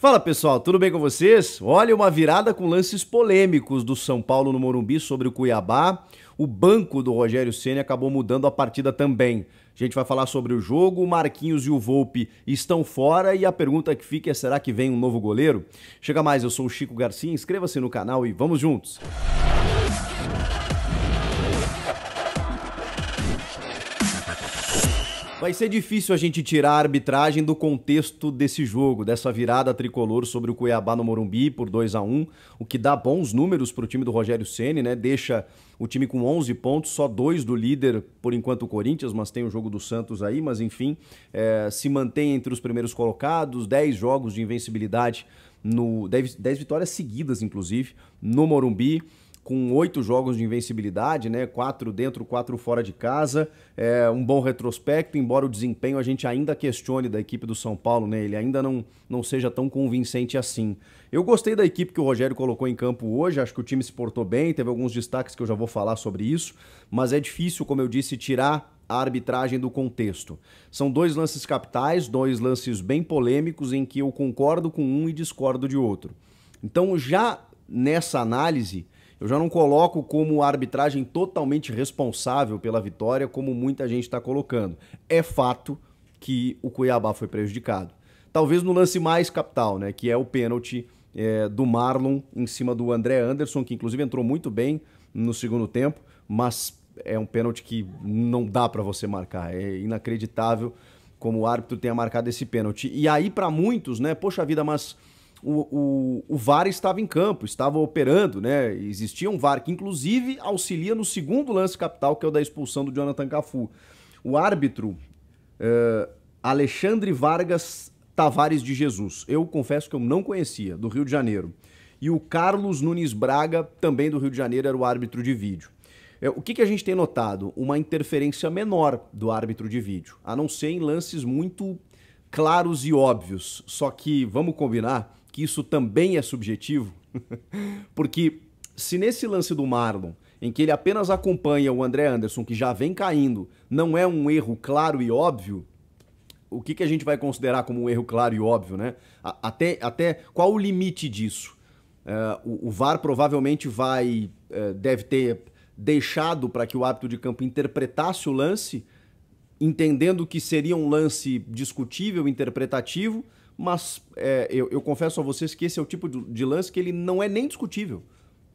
Fala pessoal, tudo bem com vocês? Olha, uma virada com lances polêmicos do São Paulo no Morumbi sobre o Cuiabá. O banco do Rogério Ceni acabou mudando a partida também. A gente vai falar sobre o jogo, o Marquinhos e o Volpe estão fora e a pergunta que fica é será que vem um novo goleiro? Chega mais, eu sou o Chico Garcia, inscreva-se no canal e vamos juntos. Vai ser difícil a gente tirar a arbitragem do contexto desse jogo, dessa virada tricolor sobre o Cuiabá no Morumbi por 2 a 1 o que dá bons números para o time do Rogério Ceni, né? Deixa o time com 11 pontos, só dois do líder, por enquanto o Corinthians, mas tem o jogo do Santos aí, mas enfim, é, se mantém entre os primeiros colocados, 10 jogos de invencibilidade, no 10, 10 vitórias seguidas, inclusive, no Morumbi com oito jogos de invencibilidade, né? Quatro dentro, quatro fora de casa. É um bom retrospecto, embora o desempenho a gente ainda questione da equipe do São Paulo, né? Ele ainda não, não seja tão convincente assim. Eu gostei da equipe que o Rogério colocou em campo hoje, acho que o time se portou bem, teve alguns destaques que eu já vou falar sobre isso, mas é difícil, como eu disse, tirar a arbitragem do contexto. São dois lances capitais, dois lances bem polêmicos em que eu concordo com um e discordo de outro. Então, já nessa análise, eu já não coloco como arbitragem totalmente responsável pela vitória, como muita gente está colocando. É fato que o Cuiabá foi prejudicado. Talvez no lance mais capital, né? Que é o pênalti é, do Marlon em cima do André Anderson, que inclusive entrou muito bem no segundo tempo, mas é um pênalti que não dá para você marcar. É inacreditável como o árbitro tenha marcado esse pênalti. E aí, para muitos, né? Poxa vida, mas o, o, o, VAR estava em campo, estava operando, né? Existia um VAR que, inclusive, auxilia no segundo lance capital, que é o da expulsão do Jonathan Cafu. O árbitro uh, Alexandre Vargas Tavares de Jesus, eu confesso que eu não conhecia, do Rio de Janeiro. E o Carlos Nunes Braga, também do Rio de Janeiro, era o árbitro de vídeo. Eh, o que, que a gente tem notado? Uma interferência menor do árbitro de vídeo, a não ser em lances muito claros e óbvios. Só que, vamos combinar, que isso também é subjetivo, porque se nesse lance do Marlon, em que ele apenas acompanha o André Anderson, que já vem caindo, não é um erro claro e óbvio, o que, que a gente vai considerar como um erro claro e óbvio, né? Até, até qual o limite disso? Uh, o, o, VAR provavelmente vai, uh, deve ter deixado para que o árbitro de campo interpretasse o lance, entendendo que seria um lance discutível, interpretativo, mas é, eu, eu, confesso a vocês que esse é o tipo de, de lance que ele não é nem discutível.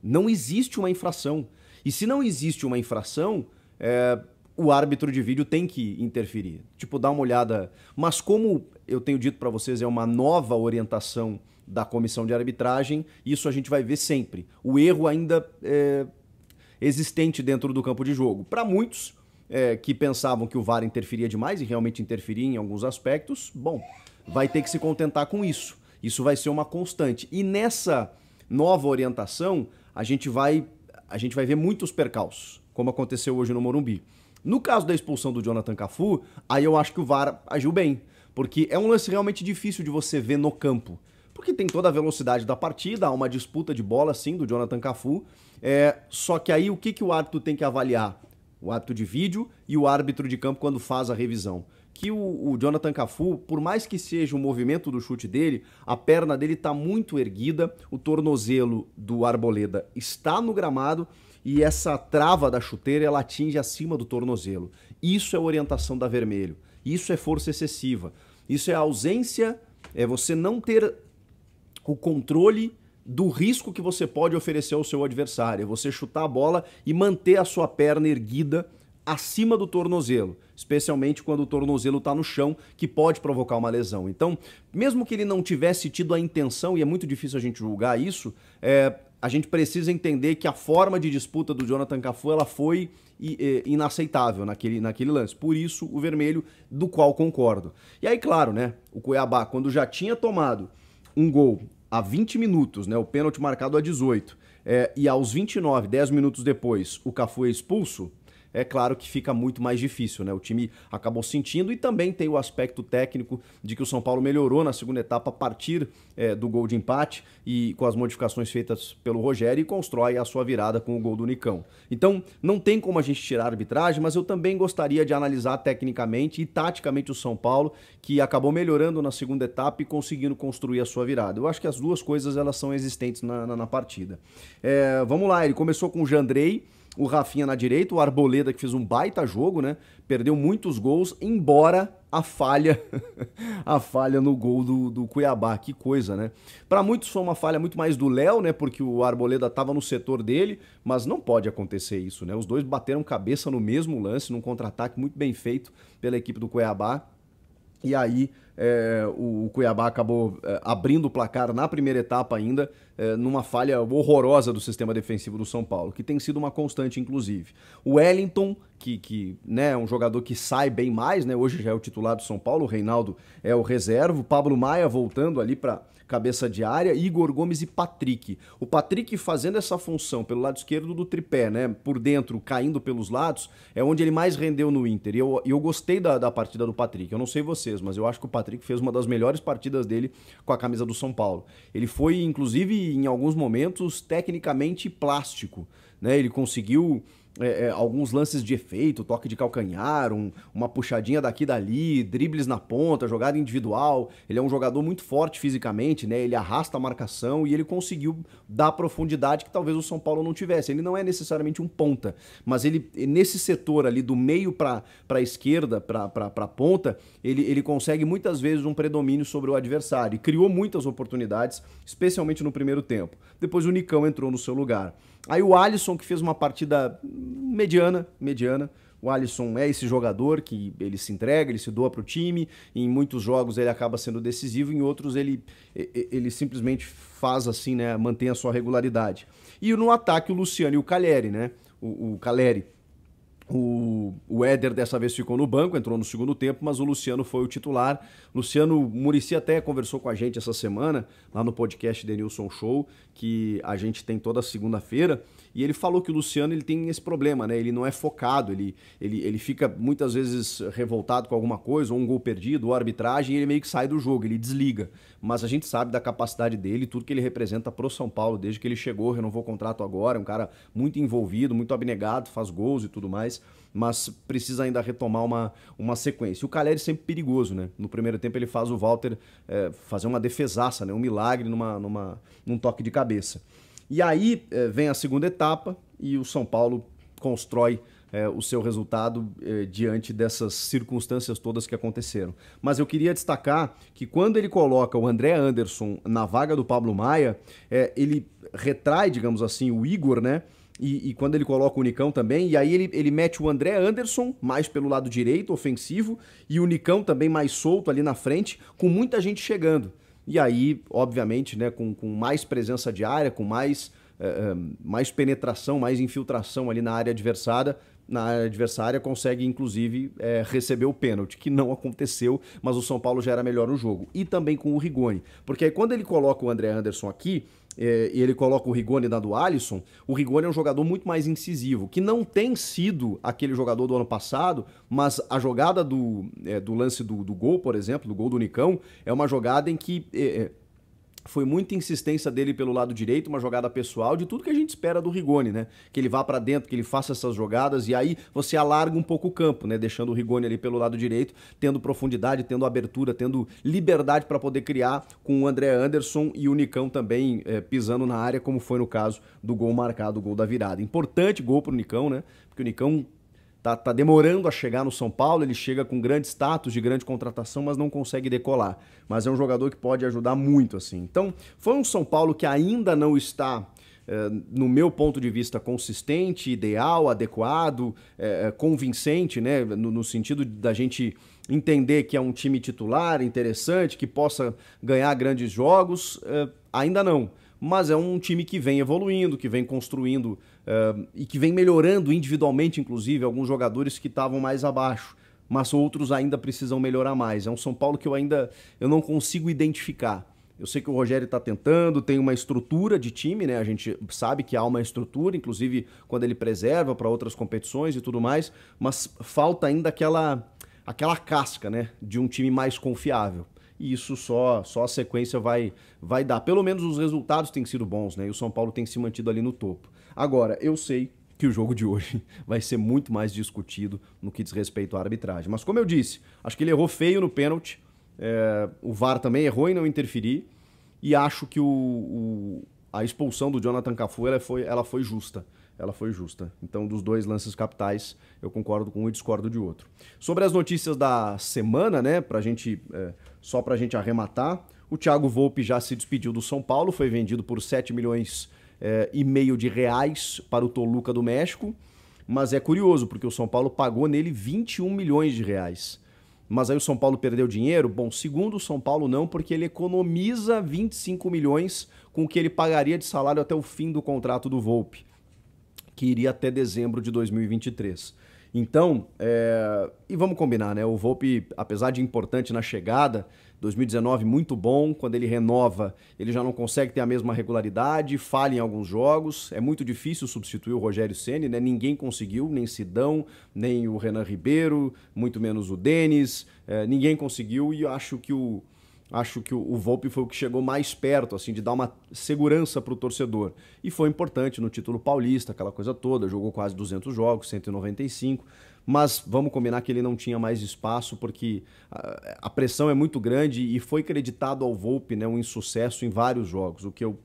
Não existe uma infração. E se não existe uma infração, é, o árbitro de vídeo tem que interferir. Tipo, dar uma olhada. Mas como eu tenho dito para vocês, é uma nova orientação da comissão de arbitragem, isso a gente vai ver sempre. O erro ainda é, existente dentro do campo de jogo. Para muitos é, que pensavam que o VAR interferia demais e realmente interferia em alguns aspectos, bom, vai ter que se contentar com isso. Isso vai ser uma constante. E nessa nova orientação, a gente vai a gente vai ver muitos percalços, como aconteceu hoje no Morumbi. No caso da expulsão do Jonathan Cafu, aí eu acho que o VAR agiu bem, porque é um lance realmente difícil de você ver no campo. Porque tem toda a velocidade da partida, há uma disputa de bola, sim, do Jonathan Cafu. É, só que aí o que, que o árbitro tem que avaliar? O árbitro de vídeo e o árbitro de campo quando faz a revisão que o, o, Jonathan Cafu, por mais que seja o movimento do chute dele, a perna dele está muito erguida, o tornozelo do Arboleda está no gramado e essa trava da chuteira ela atinge acima do tornozelo. Isso é orientação da vermelho. Isso é força excessiva. Isso é ausência, é você não ter o controle do risco que você pode oferecer ao seu adversário. É você chutar a bola e manter a sua perna erguida acima do tornozelo, especialmente quando o tornozelo está no chão, que pode provocar uma lesão. Então, mesmo que ele não tivesse tido a intenção, e é muito difícil a gente julgar isso, é, a gente precisa entender que a forma de disputa do Jonathan Cafu ela foi é, inaceitável naquele, naquele lance. Por isso, o vermelho, do qual concordo. E aí, claro, né? O Cuiabá, quando já tinha tomado um gol a 20 minutos, né? O pênalti marcado a 18, é, e aos 29, 10 minutos depois, o Cafu é expulso é claro que fica muito mais difícil, né? O time acabou sentindo e também tem o aspecto técnico de que o São Paulo melhorou na segunda etapa a partir é, do gol de empate e com as modificações feitas pelo Rogério e constrói a sua virada com o gol do Nicão. Então, não tem como a gente tirar a arbitragem, mas eu também gostaria de analisar tecnicamente e taticamente o São Paulo, que acabou melhorando na segunda etapa e conseguindo construir a sua virada. Eu acho que as duas coisas elas são existentes na, na, na partida. É, vamos lá, ele começou com o Jandrei o Rafinha na direita, o Arboleda que fez um baita jogo, né? Perdeu muitos gols, embora a falha, a falha no gol do, do Cuiabá, que coisa, né? Para muitos foi uma falha muito mais do Léo, né? Porque o Arboleda estava no setor dele, mas não pode acontecer isso, né? Os dois bateram cabeça no mesmo lance, num contra-ataque muito bem feito pela equipe do Cuiabá e aí é, o Cuiabá acabou é, abrindo o placar na primeira etapa ainda, é, numa falha horrorosa do sistema defensivo do São Paulo, que tem sido uma constante, inclusive. O Wellington, que, que né, é um jogador que sai bem mais, né, hoje já é o titular do São Paulo, o Reinaldo é o reserva, o Pablo Maia voltando ali para cabeça de área, Igor Gomes e Patrick. O Patrick fazendo essa função pelo lado esquerdo do tripé, né? Por dentro, caindo pelos lados, é onde ele mais rendeu no Inter. E eu, eu gostei da, da partida do Patrick. Eu não sei vocês, mas eu acho que o Patrick fez uma das melhores partidas dele com a camisa do São Paulo. Ele foi, inclusive, em alguns momentos, tecnicamente plástico. Né? Ele conseguiu é, é, alguns lances de efeito, toque de calcanhar, um, uma puxadinha daqui e dali, dribles na ponta, jogada individual. Ele é um jogador muito forte fisicamente, né? Ele arrasta a marcação e ele conseguiu dar profundidade que talvez o São Paulo não tivesse. Ele não é necessariamente um ponta, mas ele nesse setor ali do meio para a esquerda, para a ponta, ele, ele consegue muitas vezes um predomínio sobre o adversário e criou muitas oportunidades, especialmente no primeiro tempo. Depois o Nicão entrou no seu lugar. Aí o Alisson, que fez uma partida mediana, mediana. O Alisson é esse jogador que ele se entrega, ele se doa para o time. Em muitos jogos ele acaba sendo decisivo, em outros ele, ele simplesmente faz assim, né? Mantém a sua regularidade. E no ataque o Luciano e o Calheri, né? O, o Caleri o, o Éder dessa vez ficou no banco, entrou no segundo tempo, mas o Luciano foi o titular. Luciano Murici até conversou com a gente essa semana, lá no podcast Denilson Show, que a gente tem toda segunda-feira. E ele falou que o Luciano ele tem esse problema, né? Ele não é focado, ele, ele, ele fica muitas vezes revoltado com alguma coisa, ou um gol perdido, ou arbitragem, e ele meio que sai do jogo, ele desliga. Mas a gente sabe da capacidade dele, tudo que ele representa pro São Paulo, desde que ele chegou, renovou o contrato agora, é um cara muito envolvido, muito abnegado, faz gols e tudo mais mas precisa ainda retomar uma, uma sequência. O Caleri é sempre perigoso, né? No primeiro tempo ele faz o Walter é, fazer uma defesaça, né? um milagre numa, numa, num toque de cabeça. E aí é, vem a segunda etapa e o São Paulo constrói é, o seu resultado é, diante dessas circunstâncias todas que aconteceram. Mas eu queria destacar que quando ele coloca o André Anderson na vaga do Pablo Maia, é, ele retrai, digamos assim, o Igor, né? E, e, quando ele coloca o Nicão também, e aí ele, ele mete o André Anderson mais pelo lado direito, ofensivo, e o Nicão também mais solto ali na frente, com muita gente chegando. E aí, obviamente, né, com, com mais presença de área, com mais, é, mais penetração, mais infiltração ali na área adversada, na área adversária, consegue inclusive é, receber o pênalti, que não aconteceu, mas o São Paulo já era melhor no jogo. E também com o Rigoni, porque aí quando ele coloca o André Anderson aqui, é, e ele coloca o Rigoni na do Alisson, o Rigoni é um jogador muito mais incisivo, que não tem sido aquele jogador do ano passado, mas a jogada do, é, do lance do, do, gol, por exemplo, do gol do Nicão, é uma jogada em que é, é, foi muita insistência dele pelo lado direito, uma jogada pessoal, de tudo que a gente espera do Rigoni, né? Que ele vá para dentro, que ele faça essas jogadas e aí você alarga um pouco o campo, né? Deixando o Rigoni ali pelo lado direito, tendo profundidade, tendo abertura, tendo liberdade para poder criar com o André Anderson e o Nicão também é, pisando na área, como foi no caso do gol marcado, o gol da virada. Importante gol pro Nicão, né? Porque o Nicão tá, tá demorando a chegar no São Paulo, ele chega com grande status de grande contratação, mas não consegue decolar. Mas é um jogador que pode ajudar muito, assim. Então, foi um São Paulo que ainda não está é, no meu ponto de vista, consistente, ideal, adequado, é, convincente, né? No, no, sentido da gente entender que é um time titular, interessante, que possa ganhar grandes jogos, é, ainda não mas é um time que vem evoluindo, que vem construindo uh, e que vem melhorando individualmente, inclusive, alguns jogadores que estavam mais abaixo, mas outros ainda precisam melhorar mais. É um São Paulo que eu ainda eu não consigo identificar. Eu sei que o Rogério está tentando, tem uma estrutura de time, né? A gente sabe que há uma estrutura, inclusive quando ele preserva para outras competições e tudo mais, mas falta ainda aquela aquela casca, né, de um time mais confiável e isso só só a sequência vai vai dar. Pelo menos os resultados têm sido bons, né? E o São Paulo tem se mantido ali no topo. Agora, eu sei que o jogo de hoje vai ser muito mais discutido no que diz respeito à arbitragem. Mas como eu disse, acho que ele errou feio no pênalti. É, o VAR também errou em não interferir. E acho que o, o a expulsão do Jonathan Cafu ela foi, ela foi justa ela foi justa. Então, dos dois lances capitais, eu concordo com um e discordo de outro. Sobre as notícias da semana, né, pra gente, é, só para a gente arrematar, o Thiago Volpe já se despediu do São Paulo, foi vendido por 7 milhões é, e meio de reais para o Toluca do México, mas é curioso, porque o São Paulo pagou nele 21 milhões de reais. Mas aí o São Paulo perdeu dinheiro? Bom, segundo o São Paulo, não, porque ele economiza 25 milhões com o que ele pagaria de salário até o fim do contrato do Volpe que iria até dezembro de 2023. Então, é... e vamos combinar, né? O Volpe, apesar de importante na chegada, 2019 muito bom, quando ele renova, ele já não consegue ter a mesma regularidade, falha em alguns jogos, é muito difícil substituir o Rogério Ceni, né? Ninguém conseguiu, nem Sidão, nem o Renan Ribeiro, muito menos o Denis, é... ninguém conseguiu e eu acho que o Acho que o, Volpe foi o que chegou mais perto, assim, de dar uma segurança para o torcedor. E foi importante no título paulista, aquela coisa toda. Jogou quase 200 jogos, 195 mas vamos combinar que ele não tinha mais espaço porque a, pressão é muito grande e foi creditado ao Volpe né, um insucesso em vários jogos, o que eu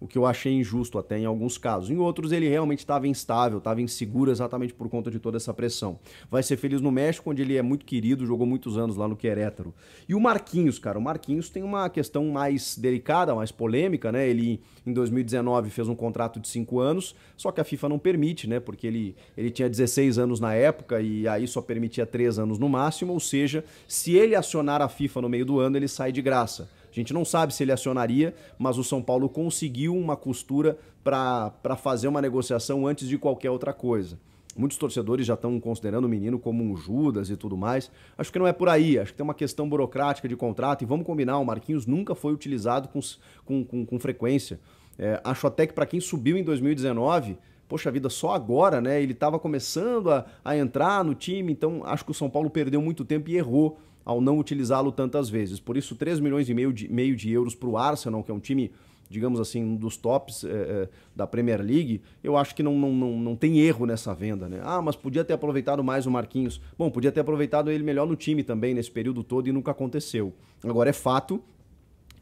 o que eu achei injusto até em alguns casos. Em outros, ele realmente estava instável, estava inseguro exatamente por conta de toda essa pressão. Vai ser feliz no México, onde ele é muito querido, jogou muitos anos lá no Querétaro. E o Marquinhos, cara, o Marquinhos tem uma questão mais delicada, mais polêmica, né? Ele, em 2019, fez um contrato de cinco anos, só que a FIFA não permite, né? Porque ele, ele tinha 16 anos na época e aí só permitia três anos no máximo, ou seja, se ele acionar a FIFA no meio do ano, ele sai de graça. A gente não sabe se ele acionaria, mas o São Paulo conseguiu uma costura para fazer uma negociação antes de qualquer outra coisa. Muitos torcedores já estão considerando o menino como um Judas e tudo mais. Acho que não é por aí. Acho que tem uma questão burocrática de contrato. E vamos combinar: o Marquinhos nunca foi utilizado com, com, com, com frequência. É, acho até que para quem subiu em 2019, poxa vida, só agora, né? Ele estava começando a, a entrar no time. Então acho que o São Paulo perdeu muito tempo e errou ao não utilizá-lo tantas vezes. Por isso, 3 milhões e meio de, meio de euros para o Arsenal, que é um time, digamos assim, um dos tops é, da Premier League, eu acho que não, não, não, não tem erro nessa venda. Né? Ah, mas podia ter aproveitado mais o Marquinhos. Bom, podia ter aproveitado ele melhor no time também nesse período todo e nunca aconteceu. Agora, é fato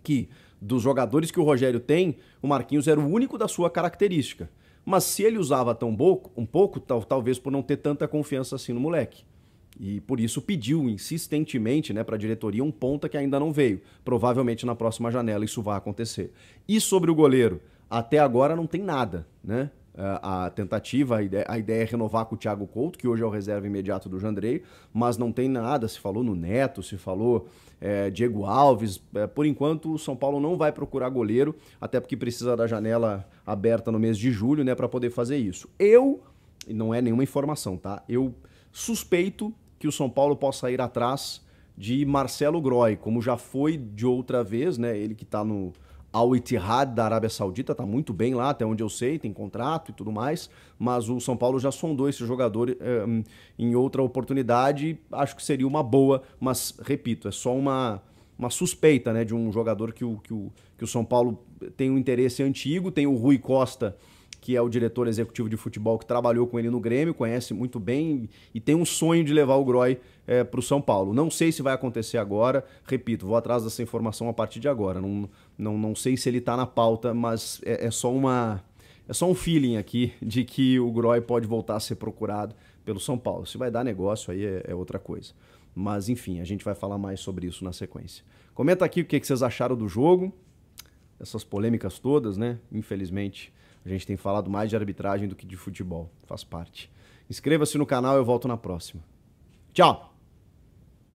que dos jogadores que o Rogério tem, o Marquinhos era o único da sua característica. Mas se ele usava tão pouco, um pouco, tal, talvez por não ter tanta confiança assim no moleque. E por isso pediu insistentemente né, para a diretoria um ponta que ainda não veio. Provavelmente na próxima janela isso vai acontecer. E sobre o goleiro? Até agora não tem nada, né? a tentativa, a ideia, a ideia, é renovar com o Thiago Couto, que hoje é o reserva imediato do Jandrei, mas não tem nada. Se falou no Neto, se falou é, Diego Alves. É, por enquanto, o São Paulo não vai procurar goleiro, até porque precisa da janela aberta no mês de julho, né, para poder fazer isso. Eu, não é nenhuma informação, tá? Eu suspeito que o São Paulo possa ir atrás de Marcelo Groy, como já foi de outra vez, né? Ele que está no Al Ittihad da Arábia Saudita, está muito bem lá, até onde eu sei, tem contrato e tudo mais, mas o São Paulo já sondou esse jogador eh, em outra oportunidade, acho que seria uma boa, mas repito, é só uma uma suspeita, né, de um jogador que o, que o, que o São Paulo tem um interesse antigo, tem o Rui Costa que é o diretor executivo de futebol que trabalhou com ele no Grêmio, conhece muito bem e tem um sonho de levar o Groy é, para o São Paulo. Não sei se vai acontecer agora, repito, vou atrás dessa informação a partir de agora. Não, não, não sei se ele está na pauta, mas é, é, só uma. É só um feeling aqui de que o Groy pode voltar a ser procurado pelo São Paulo. Se vai dar negócio, aí é, é outra coisa. Mas enfim, a gente vai falar mais sobre isso na sequência. Comenta aqui o que, que vocês acharam do jogo, essas polêmicas todas, né? Infelizmente, a gente tem falado mais de arbitragem do que de futebol. Faz parte. Inscreva-se no canal, eu volto na próxima. Tchau!